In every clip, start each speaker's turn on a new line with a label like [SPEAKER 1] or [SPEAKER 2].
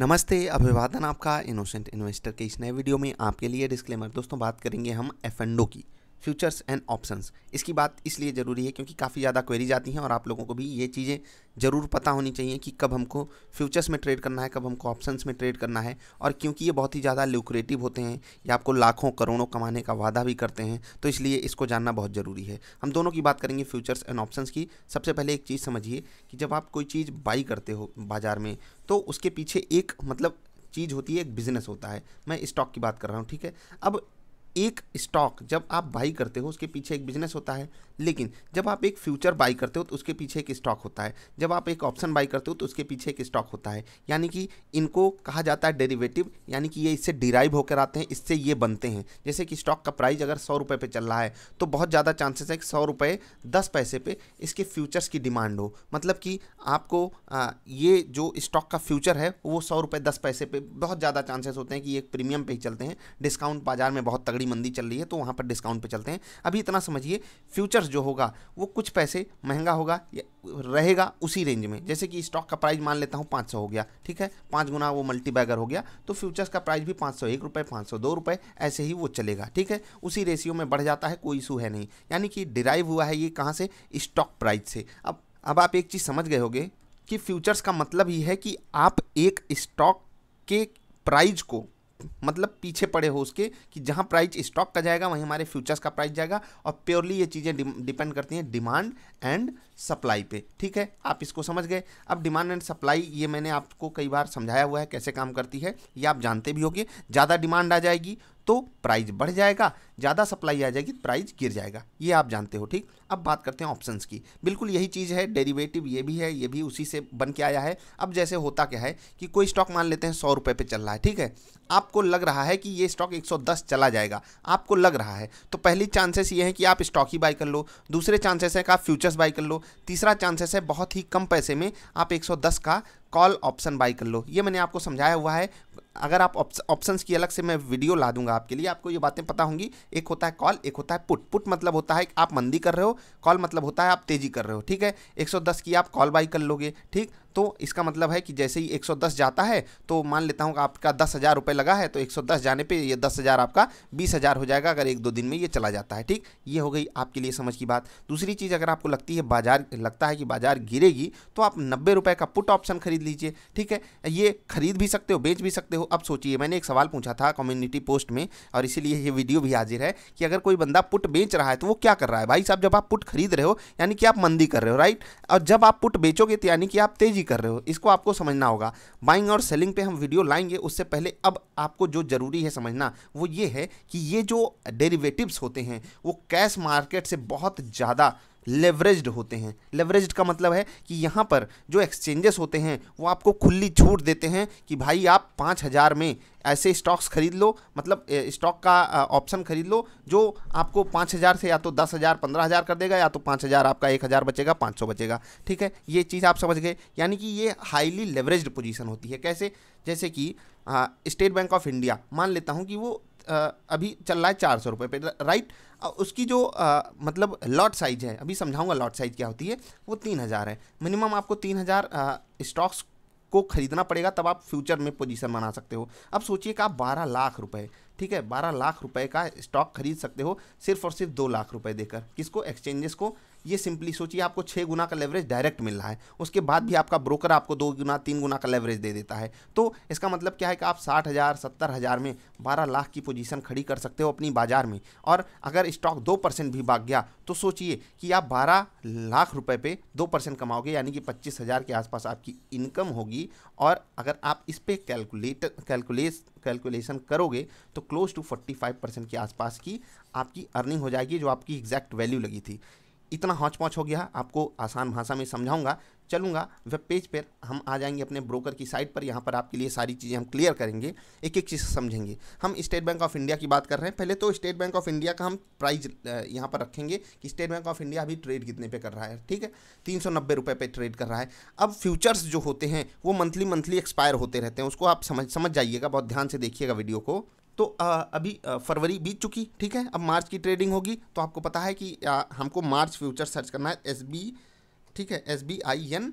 [SPEAKER 1] नमस्ते अभिवादन आपका इनोसेंट इन्वेस्टर के इस नए वीडियो में आपके लिए डिस्क्लेमर दोस्तों बात करेंगे हम एफ की फ्यूचर्स एंड ऑप्शंस इसकी बात इसलिए ज़रूरी है क्योंकि काफ़ी ज़्यादा क्वेरीज आती हैं और आप लोगों को भी ये चीज़ें ज़रूर पता होनी चाहिए कि कब हमको फ्यूचर्स में ट्रेड करना है कब हमको ऑप्शंस में ट्रेड करना है और क्योंकि ये बहुत ही ज़्यादा ल्यूक्रेटिव होते हैं या आपको लाखों करोड़ों कमाने का वादा भी करते हैं तो इसलिए इसको जानना बहुत ज़रूरी है हम दोनों की बात करेंगे फ्यूचर्स एंड ऑप्शंस की सबसे पहले एक चीज़ समझिए कि जब आप कोई चीज़ बाई करते हो बाज़ार में तो उसके पीछे एक मतलब चीज़ होती है एक बिज़नेस होता है मैं स्टॉक की बात कर रहा हूँ ठीक है अब एक स्टॉक जब आप बाई करते हो उसके पीछे एक बिजनेस होता है लेकिन जब आप एक फ्यूचर बाई करते हो तो उसके पीछे एक स्टॉक होता है जब आप एक ऑप्शन बाई करते हो तो उसके पीछे एक स्टॉक होता है यानी कि इनको कहा जाता है डेरिवेटिव यानी कि ये इससे डिराइव होकर आते हैं इससे ये बनते हैं जैसे कि स्टॉक का प्राइस अगर सौ रुपये पर चल रहा है तो बहुत ज़्यादा चांसेस है कि सौ रुपये दस पैसे पर इसके फ्यूचर्स की डिमांड हो मतलब कि आपको आ, ये जो स्टॉक का फ्यूचर है वो सौ रुपये दस पैसे पर बहुत ज़्यादा चांसेस होते हैं कि एक प्रीमियम पे ही चलते हैं डिस्काउंट बाजार में बहुत तगड़ तगड़ी मंदी चल रही है तो वहाँ पर डिस्काउंट पे चलते हैं अभी इतना समझिए फ्यूचर्स जो होगा वो कुछ पैसे महंगा होगा रहेगा उसी रेंज में जैसे कि स्टॉक का प्राइस मान लेता हूँ पाँच हो गया ठीक है पाँच गुना वो मल्टीबैगर हो गया तो फ्यूचर्स का प्राइस भी पाँच सौ एक ऐसे ही वो चलेगा ठीक है उसी रेशियो में बढ़ जाता है कोई इशू है नहीं यानी कि डिराइव हुआ है ये कहाँ से स्टॉक प्राइस से अब अब आप एक चीज़ समझ गए होगे कि फ्यूचर्स का मतलब ये है कि आप एक स्टॉक के प्राइज को मतलब पीछे पड़े हो उसके कि जहाँ प्राइस स्टॉक का जाएगा वहीं हमारे फ्यूचर्स का प्राइस जाएगा और प्योरली ये चीज़ें डिपेंड करती हैं डिमांड एंड सप्लाई पे ठीक है आप इसको समझ गए अब डिमांड एंड सप्लाई ये मैंने आपको कई बार समझाया हुआ है कैसे काम करती है ये आप जानते भी होगे ज़्यादा डिमांड आ जाएगी तो प्राइस बढ़ जाएगा ज़्यादा सप्लाई आ जाएगी तो प्राइस गिर जाएगा ये आप जानते हो ठीक अब बात करते हैं ऑप्शंस की बिल्कुल यही चीज़ है डेरिवेटिव ये भी है ये भी उसी से बन के आया है अब जैसे होता क्या है कि कोई स्टॉक मान लेते हैं सौ रुपये पर चल रहा है ठीक है आपको लग रहा है कि ये स्टॉक एक चला जाएगा आपको लग रहा है तो पहली चांसेस ये हैं कि आप स्टॉक ही बाई कर लो दूसरे चांसेस है कि आप फ्यूचर्स बाई कर लो तीसरा चांसेस है बहुत ही कम पैसे में आप एक का कॉल ऑप्शन बाई कर लो ये मैंने आपको समझाया हुआ है अगर आप ऑप्शन की अलग से मैं वीडियो ला दूंगा आपके लिए आपको ये बातें पता होंगी एक होता है कॉल एक होता है पुट पुट मतलब होता है आप मंदी कर रहे हो कॉल मतलब होता है आप तेजी कर रहे हो ठीक है 110 की आप कॉल बाई कर लोगे ठीक तो इसका मतलब है कि जैसे ही 110 जाता है तो मान लेता हूँ आपका दस हज़ार रुपये लगा है तो 110 जाने पे ये दस हज़ार आपका बीस हज़ार हो जाएगा अगर एक दो दिन में ये चला जाता है ठीक ये हो गई आपके लिए समझ की बात दूसरी चीज़ अगर आपको लगती है बाजार लगता है कि बाजार गिरेगी तो आप नब्बे रुपये का पुट ऑप्शन खरीद लीजिए ठीक है ये खरीद भी सकते हो बेच भी सकते हो अब सोचिए मैंने एक सवाल पूछा था कम्युनिटी पोस्ट में और इसीलिए ये वीडियो भी हाजिर है कि अगर कोई बंदा पुट बेच रहा है तो वो क्या कर रहा है भाई साहब जब आप पुट खरीद रहे हो यानी कि आप मंदी कर रहे हो राइट और जब आप पुट बेचोगे तो यानी कि आप तेजी ही कर रहे हो इसको आपको समझना होगा बाइंग और सेलिंग पे हम वीडियो लाएंगे उससे पहले अब आपको जो ज़रूरी है समझना वो ये है कि ये जो डेरिवेटिव्स होते हैं वो कैश मार्केट से बहुत ज़्यादा लेवरेज्ड होते हैं लेवरेज्ड का मतलब है कि यहाँ पर जो एक्सचेंजेस होते हैं वो आपको खुली छूट देते हैं कि भाई आप पाँच हज़ार में ऐसे स्टॉक्स खरीद लो मतलब स्टॉक का ऑप्शन खरीद लो जो आपको पाँच हज़ार से या तो दस हज़ार पंद्रह हज़ार कर देगा या तो पाँच हज़ार आपका एक हज़ार बचेगा पाँच सौ बचेगा ठीक है ये चीज़ आप समझ गए यानी कि ये हाईली लेवरेज्ड पोजीशन होती है कैसे जैसे कि स्टेट बैंक ऑफ इंडिया मान लेता हूँ कि वो अभी चल रहा है चार सौ रुपये पे राइट उसकी जो आ, मतलब लॉट साइज है अभी समझाऊंगा लॉट साइज क्या होती है वो तीन हज़ार है मिनिमम आपको तीन हज़ार स्टॉक्स को खरीदना पड़ेगा तब आप फ्यूचर में पोजीशन बना सकते हो अब सोचिए कि आप बारह लाख रुपए ठीक है बारह लाख रुपए का स्टॉक खरीद सकते हो सिर्फ और सिर्फ दो लाख रुपए देकर किसको एक्सचेंजेस को ये सिंपली सोचिए आपको छः गुना का लेवरेज डायरेक्ट मिल रहा है उसके बाद भी आपका ब्रोकर आपको दो गुना तीन गुना का लेवरेज दे देता है तो इसका मतलब क्या है कि आप साठ हज़ार सत्तर हज़ार में बारह लाख की पोजीशन खड़ी कर सकते हो अपनी बाजार में और अगर स्टॉक दो परसेंट भी भाग गया तो सोचिए कि आप बारह लाख रुपये पे दो परसेंट कमाओगे यानी कि पच्चीस हज़ार के आसपास आपकी इनकम होगी और अगर आप इस पर कैलकुलेट कैलकुलेस कैलकुलेशन करोगे तो close to forty five percent के आसपास की आपकी अर्निंग हो जाएगी जो आपकी एग्जैक्ट वैल्यू लगी थी इतना हौच पौच हो गया आपको आसान भाषा में समझाऊंगा चलूंगा वेब पेज पर हम आ जाएंगे अपने ब्रोकर की साइट पर यहाँ पर आपके लिए सारी चीज़ें हम क्लियर करेंगे एक एक चीज़ समझेंगे हम स्टेट बैंक ऑफ इंडिया की बात कर रहे हैं पहले तो स्टेट बैंक ऑफ इंडिया का हम प्राइज यहाँ पर रखेंगे कि स्टेट बैंक ऑफ इंडिया अभी ट्रेड कितने पे कर रहा है ठीक है तीन सौ नब्बे रुपये ट्रेड कर रहा है अब फ्यूचर्स जो होते हैं वो मंथली मंथली एक्सपायर होते रहते हैं उसको आप समझ समझ जाइएगा बहुत ध्यान से देखिएगा वीडियो को तो अभी फरवरी बीत चुकी ठीक है अब मार्च की ट्रेडिंग होगी तो आपको पता है कि हमको मार्च फ्यूचर सर्च करना है एस बी ठीक है एस बी आई एन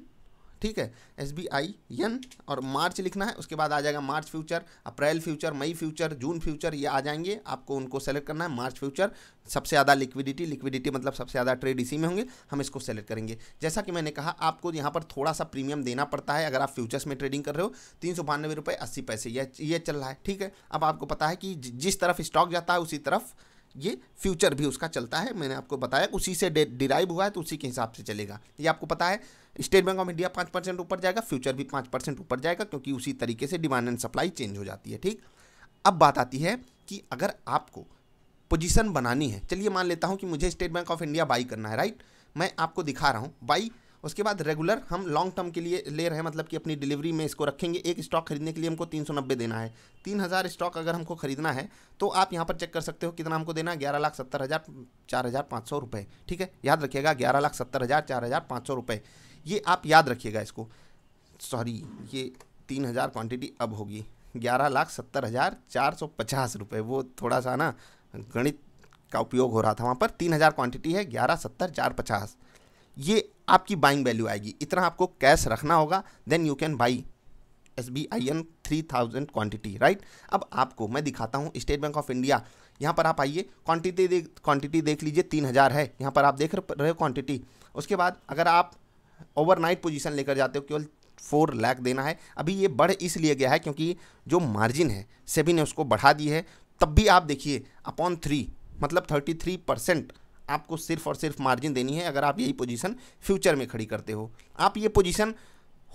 [SPEAKER 1] ठीक है एस बी आई एन और मार्च लिखना है उसके बाद आ जाएगा March future April future May future June future ये आ जाएंगे आपको उनको सेलेक्ट करना है मार्च फ्यूचर सबसे ज़्यादा लिक्विडिटी लिक्विडिटी मतलब सबसे ज़्यादा ट्रेड इसी में होंगे हम इसको सेलेक्ट करेंगे जैसा कि मैंने कहा आपको यहाँ पर थोड़ा सा प्रीमियम देना पड़ता है अगर आप फ्यूचर्स में ट्रेडिंग कर रहे हो तीन सौ बानवे रुपये अस्सी पैसे ये ये चल रहा है ठीक है अब आपको पता है कि जिस तरफ स्टॉक जाता है उसी तरफ ये फ्यूचर भी उसका चलता है मैंने आपको बताया उसी से डिराइव हुआ है तो उसी के हिसाब से चलेगा ये आपको पता है स्टेट बैंक ऑफ इंडिया पाँच परसेंट ऊपर जाएगा फ्यूचर भी पाँच परसेंट ऊपर जाएगा क्योंकि उसी तरीके से डिमांड एंड सप्लाई चेंज हो जाती है ठीक अब बात आती है कि अगर आपको पोजिशन बनानी है चलिए मान लेता हूँ कि मुझे State Bank of India buy करना है राइट मैं आपको दिखा रहा हूँ बाई उसके बाद रेगुलर हम लॉन्ग टर्म के लिए ले रहे हैं मतलब कि अपनी डिलीवरी में इसको रखेंगे एक स्टॉक खरीदने के लिए हमको तीन सौ नब्बे देना है तीन हज़ार स्टॉक अगर हमको खरीदना है तो आप यहाँ पर चेक कर सकते हो कितना हमको देना है ग्यारह लाख सत्तर हज़ार चार हज़ार पाँच सौ रुपये ठीक है याद रखिएगा ग्यारह लाख सत्तर हज़ार चार हज़ार पाँच सौ रुपये ये आप याद रखिएगा इसको सॉरी ये तीन हज़ार क्वान्टिटी अब होगी ग्यारह लाख सत्तर हज़ार चार सौ पचास रुपये वो थोड़ा सा ना गणित का उपयोग हो रहा था वहाँ पर तीन हज़ार क्वान्टिटी है ग्यारह सत्तर चार पचास ये आपकी बाइंग वैल्यू आएगी इतना आपको कैश रखना होगा then you can buy S B I N three thousand quantity right अब आपको मैं दिखाता हूँ स्टेट बैंक ऑफ इंडिया यहाँ पर आप आइए क्वान्टिटी देख क्वान्टिटी देख लीजिए तीन हज़ार है यहाँ पर आप देख रहे हो क्वान्टिटी उसके बाद अगर आप ओवरनाइट पोजीशन लेकर जाते हो केवल फोर लाख देना है अभी ये बढ़ इसलिए गया है क्योंकि जो मार्जिन है सेबी ने उसको बढ़ा दी है तब भी आप देखिए अपॉन थ्री मतलब थर्टी थ्री परसेंट आपको सिर्फ और सिर्फ मार्जिन देनी है अगर आप यही पोजीशन फ्यूचर में खड़ी करते हो आप ये पोजीशन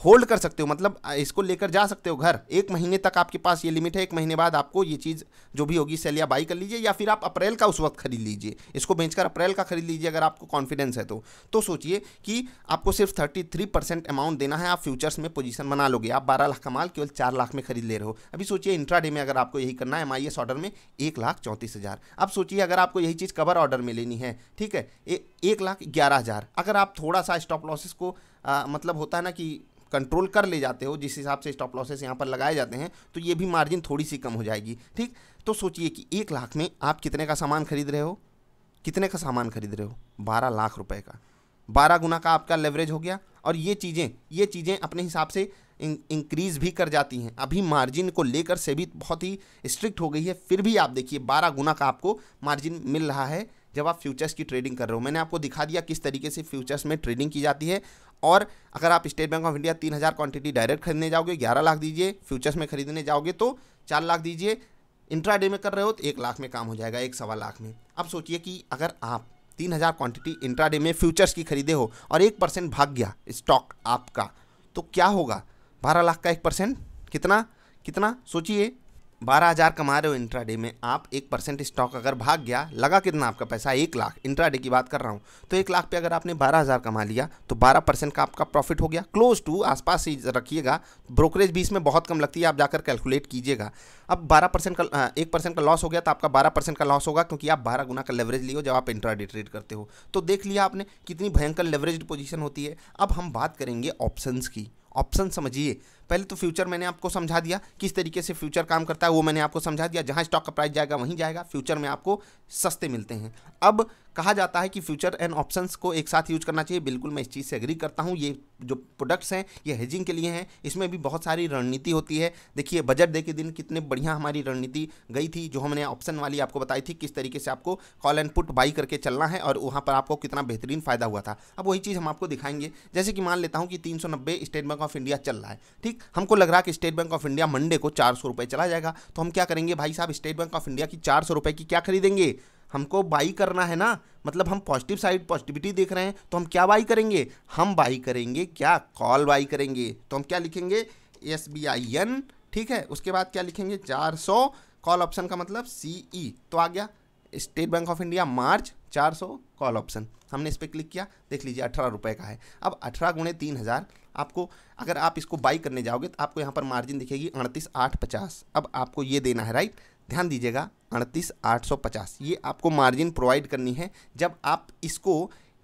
[SPEAKER 1] होल्ड कर सकते हो मतलब इसको लेकर जा सकते हो घर एक महीने तक आपके पास ये लिमिट है एक महीने बाद आपको ये चीज़ जो भी होगी सेल या बाई कर लीजिए या फिर आप अप्रैल का उस वक्त खरीद लीजिए इसको बेचकर अप्रैल का खरीद लीजिए अगर आपको कॉन्फिडेंस है तो तो सोचिए कि आपको सिर्फ थर्टी थ्री परसेंट अमाउंट देना है आप फ्यूचर्स में पोजिशन बना लोगे आप बारह लाख का माल केवल चार लाख में खरीद ले रहे हो अभी सोचिए इंट्रा में अगर आपको यही करना है एम ऑर्डर में एक लाख चौंतीस हज़ार अब सोचिए अगर आपको यही चीज़ कवर ऑर्डर में लेनी है ठीक है एक लाख ग्यारह हज़ार अगर आप थोड़ा सा स्टॉप लॉसेस को आ, मतलब होता है ना कि कंट्रोल कर ले जाते हो जिस हिसाब से स्टॉप लॉसेस यहाँ पर लगाए जाते हैं तो ये भी मार्जिन थोड़ी सी कम हो जाएगी ठीक तो सोचिए कि एक लाख में आप कितने का सामान खरीद रहे हो कितने का सामान खरीद रहे हो बारह लाख रुपये का बारह गुना का आपका लेवरेज हो गया और ये चीज़ें ये चीज़ें अपने हिसाब से इंक्रीज़ भी कर जाती हैं अभी मार्जिन को लेकर से भी बहुत ही स्ट्रिक्ट हो गई है फिर भी आप देखिए बारह गुना का आपको मार्जिन मिल रहा है जब आप फ्यूचर्स की ट्रेडिंग कर रहे हो मैंने आपको दिखा दिया किस तरीके से फ्यूचर्स में ट्रेडिंग की जाती है और अगर आप स्टेट बैंक ऑफ इंडिया तीन हज़ार क्वान्टिटी डायरेक्ट खरीदने जाओगे ग्यारह लाख दीजिए फ्यूचर्स में खरीदने जाओगे तो चार लाख दीजिए इंट्राडे में कर रहे हो तो एक लाख में काम हो जाएगा एक सवा लाख में अब सोचिए कि अगर आप तीन हज़ार क्वान्टिटी इंट्राडे में फ्यूचर्स की खरीदे हो और एक परसेंट भाग गया स्टॉक आपका तो क्या होगा बारह लाख का एक परसेंट कितना कितना सोचिए बारह हज़ार कमा रहे हो इंट्राडे में आप एक परसेंट स्टॉक अगर भाग गया लगा कितना आपका पैसा एक लाख इंट्राडे की बात कर रहा हूँ तो एक लाख पे अगर आपने बारह हज़ार कमा लिया तो बारह परसेंट का आपका प्रॉफिट हो गया क्लोज टू आसपास ही रखिएगा ब्रोकरेज भी इसमें बहुत कम लगती है आप जाकर कैलकुलेट कीजिएगा अब बारह परसेंट का एक परसेंट का लॉस हो गया तो आपका बारह परसेंट का लॉस होगा क्योंकि आप बारह गुना का लेवरेज लियो जब आप इंट्राडे ट्रेड करते हो तो देख लिया आपने कितनी भयंकर लेवरेज पोजिशन होती है अब हम बात करेंगे ऑप्शंस की ऑप्शन समझिए पहले तो फ्यूचर मैंने आपको समझा दिया किस तरीके से फ्यूचर काम करता है वो मैंने आपको समझा दिया जहाँ स्टॉक का प्राइस जाएगा वहीं जाएगा फ्यूचर में आपको सस्ते मिलते हैं अब कहा जाता है कि फ्यूचर एंड ऑप्शंस को एक साथ यूज करना चाहिए बिल्कुल मैं इस चीज़ से एग्री करता हूँ ये जो प्रोडक्ट्स हैं ये हेजिंग के लिए हैं इसमें भी बहुत सारी रणनीति होती है देखिए बजट दे के दिन कितने बढ़िया हमारी रणनीति गई थी जो हमने ऑप्शन वाली आपको बताई थी किस तरीके से आपको कॉल एंड पुट बाई करके चलना है और वहाँ पर आपको कितना बेहतरीन फ़ायदा हुआ था अब वही चीज़ हम आपको दिखाएंगे जैसे कि मान लेता हूँ कि तीन स्टेट बैंक ऑफ इंडिया चल रहा है ठीक ठीक हमको लग रहा है कि State Bank of India Monday को चार सौ रुपये चला जाएगा तो हम क्या करेंगे भाई साहब स्टेट बैंक ऑफ इंडिया की चार सौ रुपये की क्या खरीदेंगे हमको बाई करना है ना मतलब हम पॉजिटिव साइड पॉजिटिविटी देख रहे हैं तो हम क्या बाई करेंगे हम बाई करेंगे क्या कॉल बाई करेंगे तो हम क्या लिखेंगे एस बी आई एन ठीक है उसके बाद क्या लिखेंगे चार सौ कॉल ऑप्शन का मतलब सी ई e। तो आ गया State Bank of India March चार सौ कॉल ऑप्शन हमने इस पर क्लिक किया देख लीजिए अठारह रुपये का है अब अठारह गुणे तीन हज़ार आपको अगर आप इसको बाई करने जाओगे तो आपको यहाँ पर मार्जिन दिखेगी अड़तीस आठ पचास अब आपको ये देना है राइट ध्यान दीजिएगा अड़तीस आठ सौ पचास ये आपको मार्जिन प्रोवाइड करनी है जब आप इसको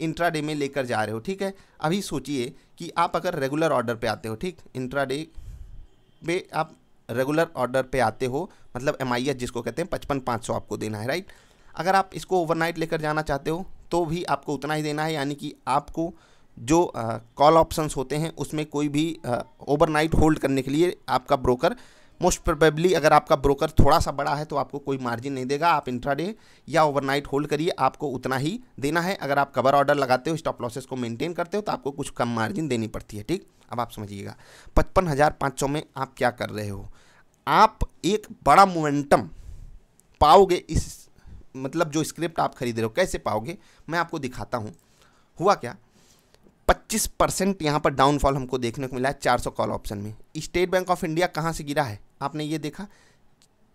[SPEAKER 1] इंट्राडे में लेकर जा रहे हो ठीक है अभी सोचिए कि आप अगर रेगुलर ऑर्डर पे आते हो ठीक इंट्राडे पे आप रेगुलर ऑर्डर पे आते हो मतलब एम जिसको कहते हैं पचपन पाँच सौ आपको देना है राइट अगर आप इसको ओवरनाइट लेकर जाना चाहते हो तो भी आपको उतना ही देना है यानी कि आपको जो कॉल ऑप्शंस होते हैं उसमें कोई भी ओवरनाइट होल्ड करने के लिए आपका ब्रोकर मोस्ट प्रोबेबली अगर आपका ब्रोकर थोड़ा सा बड़ा है तो आपको कोई मार्जिन नहीं देगा आप इंट्राडे या ओवरनाइट होल्ड करिए आपको उतना ही देना है अगर आप कवर ऑर्डर लगाते हो स्टॉप लॉसेस को मेंटेन करते हो तो आपको कुछ कम मार्जिन देनी पड़ती है ठीक अब आप समझिएगा पचपन हज़ार पाँच सौ में आप क्या कर रहे हो आप एक बड़ा मोमेंटम पाओगे इस मतलब जो स्क्रिप्ट आप खरीद रहे हो कैसे पाओगे मैं आपको दिखाता हूँ हुआ क्या 25 परसेंट यहाँ पर डाउनफॉल हमको देखने को मिला है सौ कॉल ऑप्शन में स्टेट बैंक ऑफ इंडिया कहाँ से गिरा है आपने ये देखा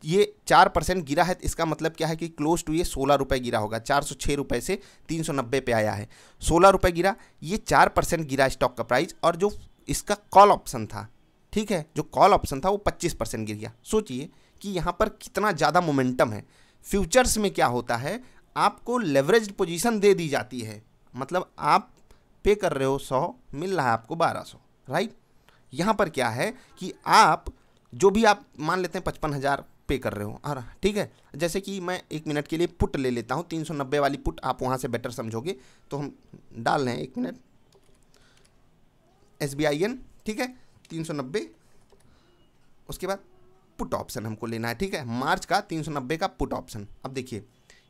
[SPEAKER 1] ये चार परसेंट गिरा है इसका मतलब क्या है कि क्लोज टू ये सोलह रुपये गिरा होगा चार सौ छः रुपये से तीन सौ नब्बे पे आया है सोलह रुपये गिरा ये चार परसेंट गिरा स्टॉक का प्राइस और जो इसका कॉल ऑप्शन था ठीक है जो कॉल ऑप्शन था वो पच्चीस परसेंट गिर गया सोचिए कि यहाँ पर कितना ज़्यादा मोमेंटम है फ्यूचर्स में क्या होता है आपको लेवरेज पोजिशन दे दी जाती है मतलब आप पे कर रहे हो सौ मिल रहा है आपको बारह सौ राइट यहाँ पर क्या है कि आप जो भी आप मान लेते हैं पचपन हज़ार पे कर रहे हो और ठीक है जैसे कि मैं एक मिनट के लिए पुट ले लेता हूँ तीन सौ नब्बे वाली पुट आप वहाँ से बेटर समझोगे तो हम डाल रहे हैं एक minute S B I N ठीक है तीन सौ नब्बे उसके बाद पुट ऑप्शन हमको लेना है ठीक है मार्च का तीन सौ नब्बे का पुट ऑप्शन अब देखिए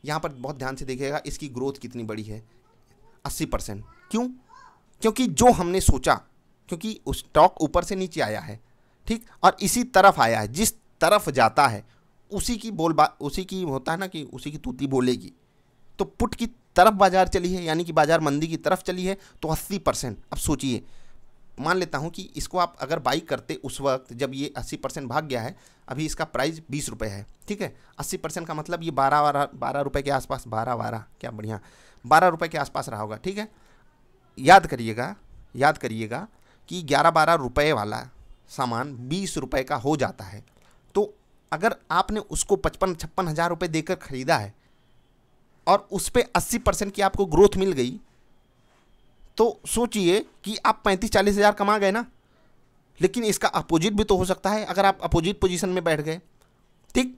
[SPEAKER 1] यहाँ पर बहुत ध्यान से देखिएगा इसकी ग्रोथ कितनी बड़ी है अस्सी परसेंट क्यों क्योंकि जो हमने सोचा क्योंकि उस स्टॉक ऊपर से नीचे आया है ठीक और इसी तरफ आया है जिस तरफ जाता है उसी की बोल बा उसी की होता है ना कि उसी की तूती बोलेगी तो पुट की तरफ बाजार चली है यानी कि बाजार मंदी की तरफ चली है तो अस्सी परसेंट अब सोचिए मान लेता हूँ कि इसको आप अगर बाई करते उस वक्त जब ये अस्सी परसेंट भाग गया है अभी इसका प्राइस बीस रुपये है ठीक है अस्सी परसेंट का मतलब ये बारह बारह बारह रुपये के आसपास बारह बारह क्या बढ़िया बारह रुपये के आसपास रहा होगा ठीक है याद करिएगा याद करिएगा कि ग्यारह बारह रुपये वाला सामान बीस रुपये का हो जाता है तो अगर आपने उसको पचपन छप्पन हज़ार रुपये देकर ख़रीदा है और उस पर अस्सी परसेंट की आपको ग्रोथ मिल गई तो सोचिए कि आप पैंतीस चालीस हज़ार कमा गए ना लेकिन इसका अपोजिट भी तो हो सकता है अगर आप अपोजिट पोजीशन में बैठ गए ठीक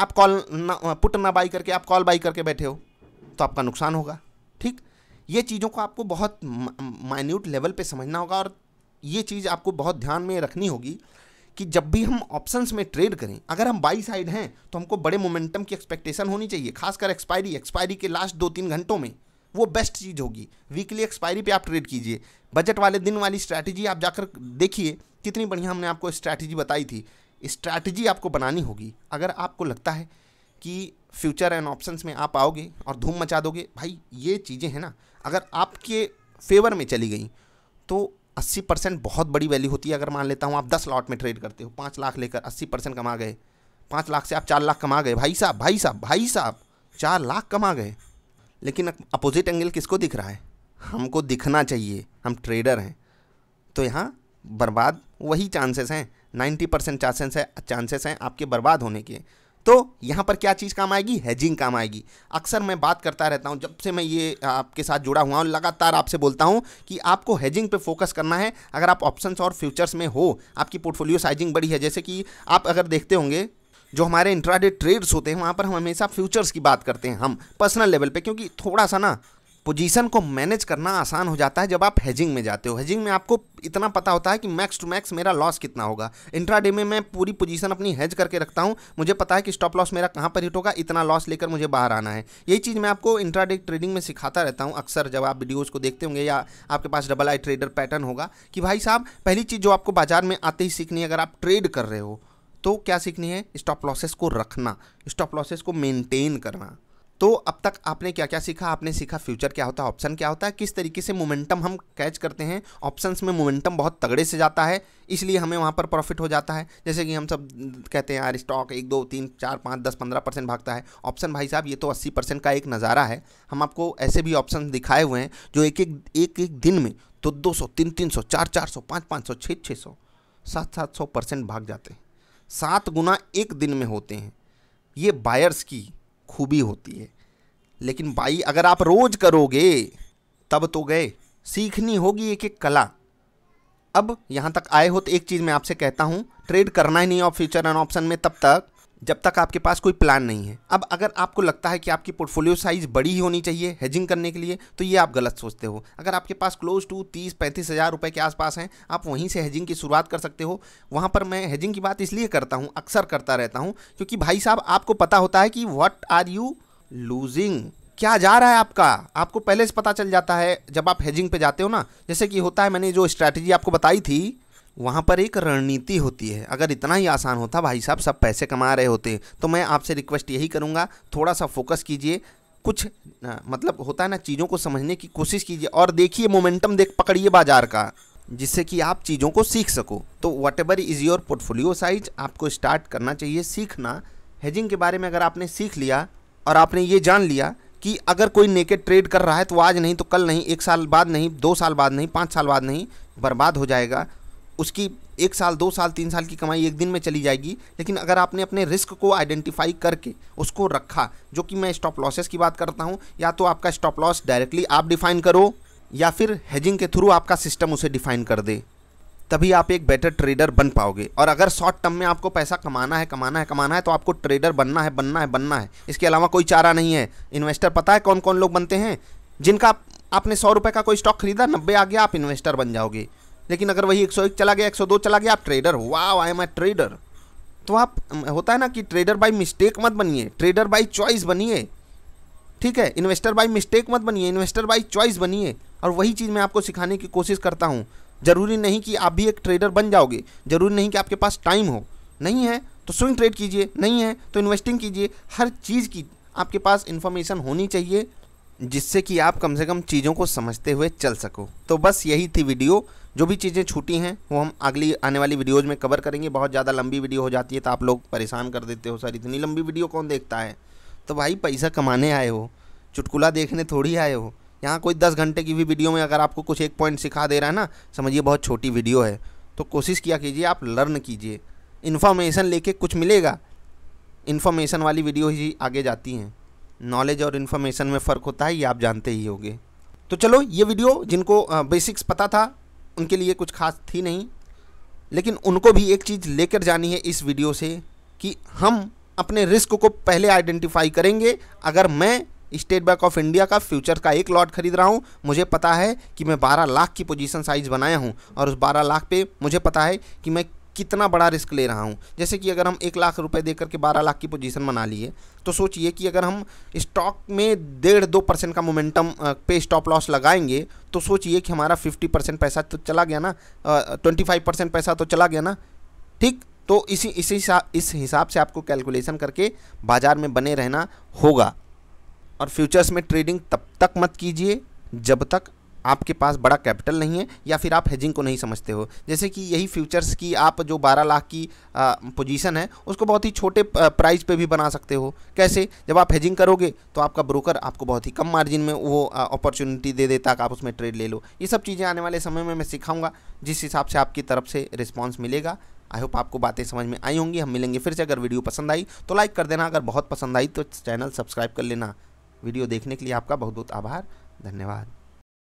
[SPEAKER 1] आप कॉल ना पुट ना बाई करके आप कॉल बाई करके बैठे हो तो आपका नुकसान होगा ठीक ये चीज़ों को आपको बहुत माइन्यूट लेवल पे समझना होगा और ये चीज़ आपको बहुत ध्यान में रखनी होगी कि जब भी हम ऑप्शंस में ट्रेड करें अगर हम बाई साइड हैं तो हमको बड़े मोमेंटम की एक्सपेक्टेशन होनी चाहिए खासकर एक्सपायरी एक्सपायरी के लास्ट दो तीन घंटों में वो बेस्ट चीज़ होगी वीकली एक्सपायरी पे आप ट्रेड कीजिए बजट वाले दिन वाली स्ट्रैटेजी आप जाकर देखिए कितनी बढ़िया हमने आपको स्ट्रैटेजी बताई थी स्ट्रैटेजी आपको बनानी होगी अगर आपको लगता है कि फ्यूचर एंड ऑप्शंस में आप आओगे और धूम मचा दोगे भाई ये चीज़ें हैं ना अगर आपके फेवर में चली गई तो 80 परसेंट बहुत बड़ी वैल्यू होती है अगर मान लेता हूँ आप 10 लॉट में ट्रेड करते हो पाँच लाख लेकर 80 परसेंट कमा गए पाँच लाख से आप चार लाख कमा गए भाई साहब भाई साहब भाई साहब चार लाख कमा गए लेकिन अपोजिट एंगल किसको दिख रहा है हमको दिखना चाहिए हम ट्रेडर हैं तो यहाँ बर्बाद वही चांसेस हैं नाइन्टी परसेंट चांसेस है चांसेस हैं आपके बर्बाद होने के तो यहाँ पर क्या चीज़ काम आएगी हैजिंग काम आएगी अक्सर मैं बात करता रहता हूँ जब से मैं ये आपके साथ जुड़ा हुआ हूँ लगातार आपसे बोलता हूँ कि आपको हैजिंग पे फोकस करना है अगर आप ऑप्शंस और फ्यूचर्स में हो आपकी पोर्टफोलियो साइजिंग बड़ी है जैसे कि आप अगर देखते होंगे जो हमारे इंट्राडे ट्रेड्स होते हैं वहाँ पर हम हमेशा फ्यूचर्स की बात करते हैं हम पर्सनल लेवल पर क्योंकि थोड़ा सा ना पोजीशन को मैनेज करना आसान हो जाता है जब आप हेजिंग में जाते हो हेजिंग में आपको इतना पता होता है कि मैक्स टू मैक्स मेरा लॉस कितना होगा इंट्राडे में मैं पूरी पोजीशन अपनी हेज करके रखता हूँ मुझे पता है कि स्टॉप लॉस मेरा कहाँ पर हिट होगा इतना लॉस लेकर मुझे बाहर आना है यही चीज़ मैं आपको इंट्राडे ट्रेडिंग में सिखाता रहता हूँ अक्सर जब आप वीडियोज़ को देखते होंगे या आपके पास डबल आई ट्रेडर पैटर्न होगा कि भाई साहब पहली चीज़ जो आपको बाजार में आते ही सीखनी है अगर आप ट्रेड कर रहे हो तो क्या सीखनी है स्टॉप लॉसेस को रखना स्टॉप लॉसेस को मेनटेन करना तो अब तक आपने क्या क्या सीखा आपने सीखा फ्यूचर क्या होता है ऑप्शन क्या होता है किस तरीके से मोमेंटम हम कैच करते हैं ऑप्शंस में मोमेंटम बहुत तगड़े से जाता है इसलिए हमें वहाँ पर प्रॉफिट हो जाता है जैसे कि हम सब कहते हैं यार स्टॉक एक दो तीन चार पाँच दस पंद्रह परसेंट भागता है ऑप्शन भाई साहब ये तो अस्सी परसेंट का एक नज़ारा है हम आपको ऐसे भी ऑप्शन दिखाए हुए हैं जो एक एक एक एक दिन में तो दो सौ तीन तीन सौ चार चार सौ पाँच पाँच सौ छः छः सौ सात सात सौ परसेंट भाग जाते हैं सात गुना एक दिन में होते हैं ये बायर्स की खूबी होती है लेकिन भाई अगर आप रोज करोगे तब तो गए सीखनी होगी एक एक कला अब यहाँ तक आए हो तो एक चीज़ मैं आपसे कहता हूँ ट्रेड करना ही नहीं और फ्यूचर एंड ऑप्शन में तब तक जब तक आपके पास कोई प्लान नहीं है अब अगर आपको लगता है कि आपकी पोर्टफोलियो साइज़ बड़ी ही होनी चाहिए हेजिंग करने के लिए तो ये आप गलत सोचते हो अगर आपके पास क्लोज टू तीस पैंतीस हज़ार रुपये के आसपास हैं आप वहीं से हेजिंग की शुरुआत कर सकते हो वहाँ पर मैं हेजिंग की बात इसलिए करता हूँ अक्सर करता रहता हूँ क्योंकि भाई साहब आपको पता होता है कि वट आर यू लूजिंग क्या जा रहा है आपका आपको पहले से पता चल जाता है जब आप हेजिंग पे जाते हो ना जैसे कि होता है मैंने जो स्ट्रैटेजी आपको बताई थी वहाँ पर एक रणनीति होती है अगर इतना ही आसान होता भाई साहब सब पैसे कमा रहे होते तो मैं आपसे रिक्वेस्ट यही करूँगा थोड़ा सा फोकस कीजिए कुछ ना, मतलब होता है ना चीज़ों को समझने की कोशिश कीजिए और देखिए मोमेंटम देख पकड़िए बाजार का जिससे कि आप चीज़ों को सीख सको तो whatever is your portfolio size आपको स्टार्ट करना चाहिए सीखना हेजिंग के बारे में अगर आपने सीख लिया और आपने ये जान लिया कि अगर कोई नेकेड ट्रेड कर रहा है तो आज नहीं तो कल नहीं एक साल बाद नहीं दो साल बाद नहीं पाँच साल बाद नहीं बर्बाद हो जाएगा उसकी एक साल दो साल तीन साल की कमाई एक दिन में चली जाएगी लेकिन अगर आपने अपने रिस्क को आइडेंटिफाई करके उसको रखा जो कि मैं स्टॉप लॉसेस की बात करता हूँ या तो आपका स्टॉप लॉस डायरेक्टली आप डिफाइन करो या फिर हेजिंग के थ्रू आपका सिस्टम उसे डिफाइन कर दे तभी आप एक बेटर ट्रेडर बन पाओगे और अगर शॉर्ट टर्म में आपको पैसा कमाना है कमाना है कमाना है तो आपको ट्रेडर बनना है बनना है बनना है इसके अलावा कोई चारा नहीं है इन्वेस्टर पता है कौन कौन लोग बनते हैं जिनका आपने सौ रुपये का कोई स्टॉक खरीदा नब्बे आ गया आप इन्वेस्टर बन जाओगे लेकिन अगर वही 101 चला गया 102 चला गया आप ट्रेडर वाह आई एम ए ट्रेडर तो आप होता है ना कि ट्रेडर बाई मिस्टेक मत बनिए ट्रेडर बाई चॉइस बनिए ठीक है इन्वेस्टर बाई मिस्टेक मत बनिए इन्वेस्टर बाई चॉइस बनिए और वही चीज़ मैं आपको सिखाने की कोशिश करता हूँ ज़रूरी नहीं कि आप भी एक ट्रेडर बन जाओगे ज़रूरी नहीं कि आपके पास टाइम हो नहीं है तो स्विंग ट्रेड कीजिए नहीं है तो इन्वेस्टिंग कीजिए हर चीज़ की आपके पास इन्फॉर्मेशन होनी चाहिए जिससे कि आप कम से कम चीज़ों को समझते हुए चल सको तो बस यही थी वीडियो जो भी चीज़ें छूटी हैं वो हम अगली आने वाली वीडियोज़ में कवर करेंगे बहुत ज़्यादा लंबी वीडियो हो जाती है तो आप लोग परेशान कर देते हो सर इतनी लंबी वीडियो कौन देखता है तो भाई पैसा कमाने आए हो चुटकुला देखने थोड़ी आए हो यहाँ कोई दस घंटे की भी वीडियो में अगर आपको कुछ एक पॉइंट सिखा दे रहा है ना समझिए बहुत छोटी वीडियो है तो कोशिश किया कीजिए आप लर्न कीजिए इन्फॉर्मेशन लेके कुछ मिलेगा इन्फॉर्मेशन वाली वीडियो ही आगे जाती हैं नॉलेज और इन्फॉर्मेशन में फ़र्क होता है ये आप जानते ही होंगे तो चलो ये वीडियो जिनको बेसिक्स पता था उनके लिए कुछ खास थी नहीं लेकिन उनको भी एक चीज़ लेकर जानी है इस वीडियो से कि हम अपने रिस्क को पहले आइडेंटिफाई करेंगे अगर मैं स्टेट बैंक ऑफ इंडिया का फ्यूचर का एक लॉट खरीद रहा हूँ मुझे पता है कि मैं 12 लाख की पोजीशन साइज बनाया हूँ और उस 12 लाख पे मुझे पता है कि मैं कितना बड़ा रिस्क ले रहा हूँ जैसे कि अगर हम एक लाख रुपए दे करके बारह लाख की पोजीशन बना लिए तो सोचिए कि अगर हम स्टॉक में डेढ़ दो परसेंट का मोमेंटम पे स्टॉप लॉस लगाएंगे तो सोचिए कि हमारा फिफ्टी परसेंट पैसा तो चला गया ना ट्वेंटी फाइव परसेंट पैसा तो चला गया ना ठीक तो इसी इसी इस हिसाब से आपको कैलकुलेशन करके बाज़ार में बने रहना होगा और फ्यूचर्स में ट्रेडिंग तब तक मत कीजिए जब तक आपके पास बड़ा कैपिटल नहीं है या फिर आप हेजिंग को नहीं समझते हो जैसे कि यही फ्यूचर्स की आप जो 12 लाख की पोजीशन है उसको बहुत ही छोटे प्राइस पे भी बना सकते हो कैसे जब आप हेजिंग करोगे तो आपका ब्रोकर आपको बहुत ही कम मार्जिन में वो अपॉर्चुनिटी दे देता आप उसमें ट्रेड ले लो ये सब चीज़ें आने वाले समय में मैं सिखाऊंगा जिस हिसाब से आपकी तरफ से रिस्पॉन्स मिलेगा आई होप आपको बातें समझ में आई होंगी हम मिलेंगे फिर से अगर वीडियो पसंद आई तो लाइक कर देना अगर बहुत पसंद आई तो चैनल सब्सक्राइब कर लेना वीडियो देखने के लिए आपका बहुत बहुत आभार धन्यवाद